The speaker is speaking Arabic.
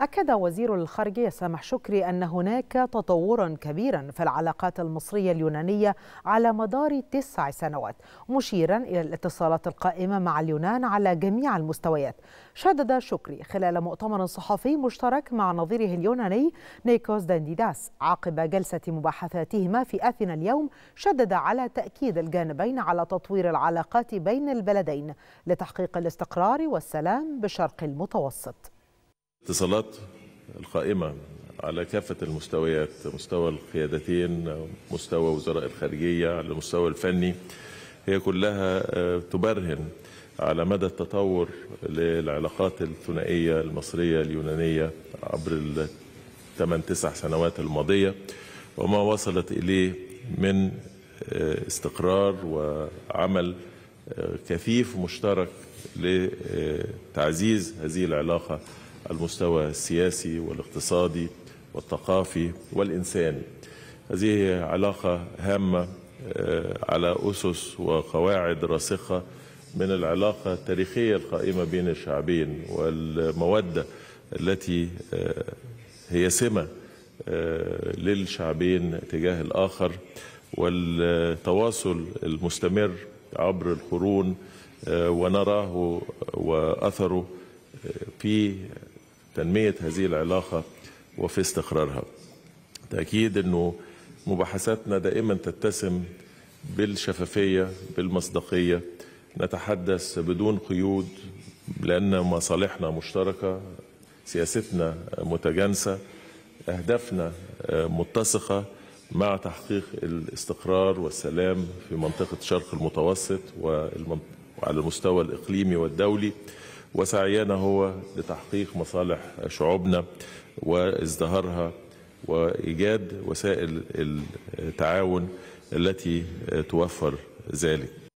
أكد وزير الخارجية سامح شكري أن هناك تطورا كبيرا في العلاقات المصرية اليونانية على مدار تسع سنوات مشيرا إلى الاتصالات القائمة مع اليونان على جميع المستويات شدد شكري خلال مؤتمر صحفي مشترك مع نظيره اليوناني نيكوس دانديداس عقب جلسة مباحثاتهما في أثينا اليوم شدد على تأكيد الجانبين على تطوير العلاقات بين البلدين لتحقيق الاستقرار والسلام بالشرق المتوسط اتصالات القائمة على كافة المستويات مستوى القيادتين مستوى وزراء الخارجية على المستوى الفني هي كلها آه، تبرهن على مدى التطور للعلاقات الثنائية المصرية اليونانية عبر الثمان تسع سنوات الماضية وما وصلت إليه من آه، استقرار وعمل آه، كثيف مشترك لتعزيز هذه العلاقة المستوى السياسي والاقتصادي والثقافي والإنساني هذه علاقة هامة آه، على أسس وقواعد راسخة من العلاقة التاريخية القائمة بين الشعبين والمودة التي آه، هي سمة آه، للشعبين تجاه الآخر والتواصل المستمر عبر القرون ونراه وأثره في تنمية هذه العلاقة وفي استقرارها تأكيد أنه مباحثاتنا دائما تتسم بالشفافية بالمصداقية نتحدث بدون قيود لأن مصالحنا مشتركة سياستنا متجانسة أهدافنا متسقة مع تحقيق الاستقرار والسلام في منطقة شرق المتوسط وعلى المستوى الإقليمي والدولي وسعينا هو لتحقيق مصالح شعوبنا وازدهارها وايجاد وسائل التعاون التي توفر ذلك